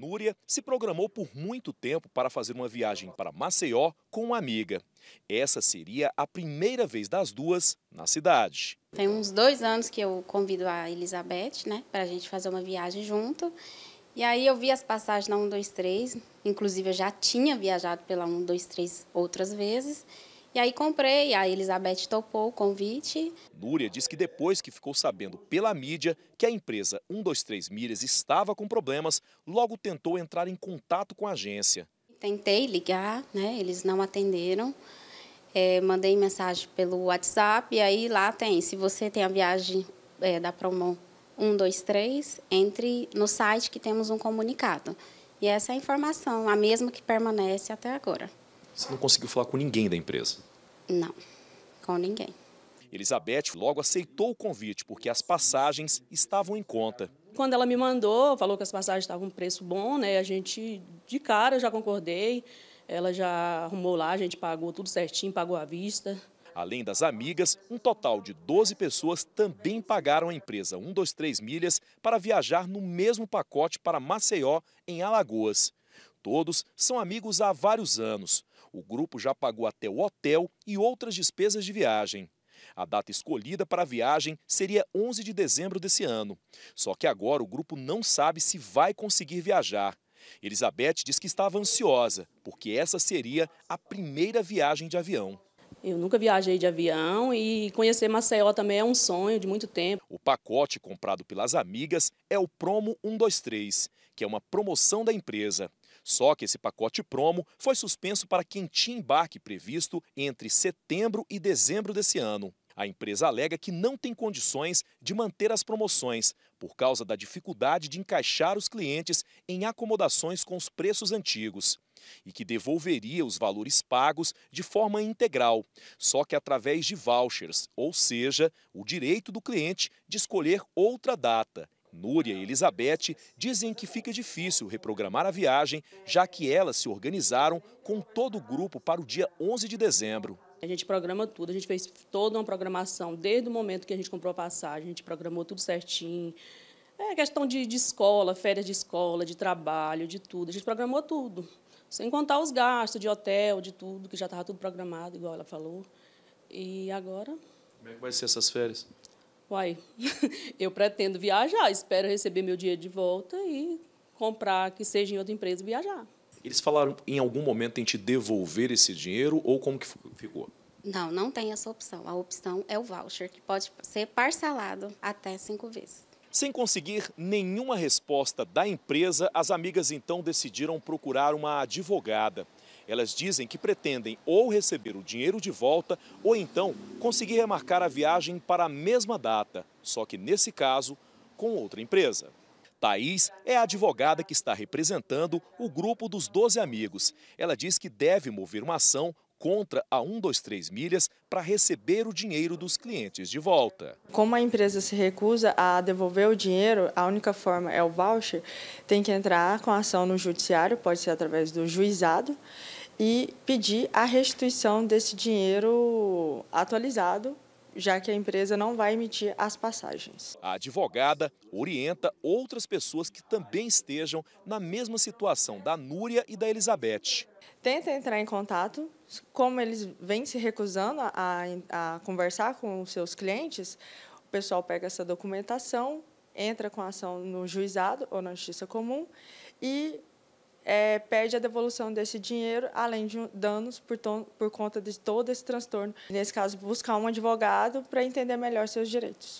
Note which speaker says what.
Speaker 1: Núria se programou por muito tempo para fazer uma viagem para Maceió com uma amiga. Essa seria a primeira vez das duas na cidade.
Speaker 2: Tem uns dois anos que eu convido a Elizabeth né, para a gente fazer uma viagem junto. E aí eu vi as passagens na 123, inclusive eu já tinha viajado pela 123 outras vezes. E aí comprei, a Elizabeth topou o convite.
Speaker 1: Núria diz que depois que ficou sabendo pela mídia que a empresa 123 Milhas estava com problemas, logo tentou entrar em contato com a agência.
Speaker 2: Tentei ligar, né? Eles não atenderam. É, mandei mensagem pelo WhatsApp e aí lá tem, se você tem a viagem é, da promo 123, entre no site que temos um comunicado. E essa é a informação, a mesma que permanece até agora.
Speaker 1: Você não conseguiu falar com ninguém da empresa?
Speaker 2: Não, com ninguém.
Speaker 1: Elizabeth logo aceitou o convite porque as passagens estavam em conta.
Speaker 3: Quando ela me mandou, falou que as passagens estavam um preço bom, né? A gente de cara já concordei. Ela já arrumou lá, a gente pagou tudo certinho, pagou à vista.
Speaker 1: Além das amigas, um total de 12 pessoas também pagaram a empresa 123 Milhas para viajar no mesmo pacote para Maceió, em Alagoas. Todos são amigos há vários anos. O grupo já pagou até o hotel e outras despesas de viagem. A data escolhida para a viagem seria 11 de dezembro desse ano. Só que agora o grupo não sabe se vai conseguir viajar. Elizabeth diz que estava ansiosa, porque essa seria a primeira viagem de avião.
Speaker 3: Eu nunca viajei de avião e conhecer Maceió também é um sonho de muito
Speaker 1: tempo. O pacote comprado pelas amigas é o Promo 123, que é uma promoção da empresa. Só que esse pacote promo foi suspenso para quem tinha embarque previsto entre setembro e dezembro desse ano. A empresa alega que não tem condições de manter as promoções por causa da dificuldade de encaixar os clientes em acomodações com os preços antigos e que devolveria os valores pagos de forma integral, só que através de vouchers, ou seja, o direito do cliente de escolher outra data Núria e Elizabeth dizem que fica difícil reprogramar a viagem, já que elas se organizaram com todo o grupo para o dia 11 de dezembro.
Speaker 3: A gente programa tudo, a gente fez toda uma programação desde o momento que a gente comprou a passagem, a gente programou tudo certinho. É questão de, de escola, férias de escola, de trabalho, de tudo. A gente programou tudo. Sem contar os gastos de hotel, de tudo, que já estava tudo programado, igual ela falou. E agora.
Speaker 1: Como é que vai ser essas férias?
Speaker 3: Uai, eu pretendo viajar, espero receber meu dinheiro de volta e comprar,
Speaker 2: que seja em outra empresa, viajar.
Speaker 1: Eles falaram em algum momento em te devolver esse dinheiro ou como que ficou?
Speaker 2: Não, não tem essa opção. A opção é o voucher, que pode ser parcelado até cinco vezes.
Speaker 1: Sem conseguir nenhuma resposta da empresa, as amigas então decidiram procurar uma advogada. Elas dizem que pretendem ou receber o dinheiro de volta ou então conseguir remarcar a viagem para a mesma data, só que nesse caso com outra empresa. Thaís é a advogada que está representando o grupo dos 12 amigos. Ela diz que deve mover uma ação contra a 123 Milhas para receber o dinheiro dos clientes de volta.
Speaker 4: Como a empresa se recusa a devolver o dinheiro, a única forma é o voucher, tem que entrar com ação no judiciário, pode ser através do juizado, e pedir a restituição desse dinheiro atualizado, já que a empresa não vai emitir as
Speaker 1: passagens. A advogada orienta outras pessoas que também estejam na mesma situação da Núria e da Elizabeth.
Speaker 4: Tenta entrar em contato, como eles vêm se recusando a, a conversar com os seus clientes, o pessoal pega essa documentação, entra com ação no juizado ou na justiça comum e é, pede a devolução desse dinheiro, além de danos por, por conta de todo esse transtorno. Nesse caso, buscar um advogado para entender melhor seus direitos.